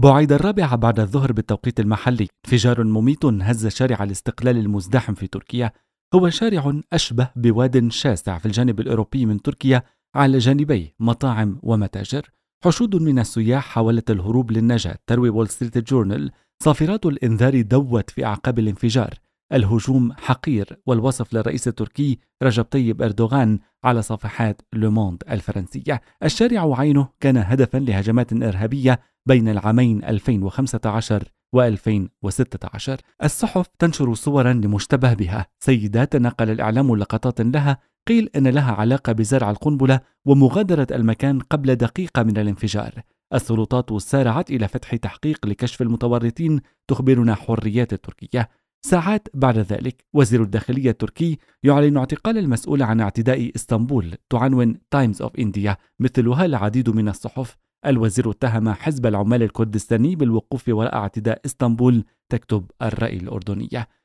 بعد الرابعة بعد الظهر بالتوقيت المحلي انفجار مميت هز شارع الاستقلال المزدحم في تركيا هو شارع أشبه بواد شاسع في الجانب الأوروبي من تركيا على جانبيه مطاعم ومتاجر حشود من السياح حاولت الهروب للنجاة تروي وول ستريت جورنال صافرات الإنذار دوت في أعقاب الانفجار الهجوم حقير والوصف للرئيس التركي رجب طيب أردوغان على صفحات لوموند الفرنسية الشارع عينه كان هدفا لهجمات إرهابية بين العامين 2015 و2016 الصحف تنشر صورا لمشتبه بها سيدات تنقل الإعلام لقطات لها قيل أن لها علاقة بزرع القنبلة ومغادرة المكان قبل دقيقة من الانفجار السلطات سارعت إلى فتح تحقيق لكشف المتورطين تخبرنا حريات التركية ساعات بعد ذلك وزير الداخلية التركي يعلن اعتقال المسؤول عن اعتداء اسطنبول تعنون تايمز اوف انديا مثلها العديد من الصحف الوزير اتهم حزب العمال الكردستاني بالوقوف وراء اعتداء اسطنبول تكتب الرأي الأردنية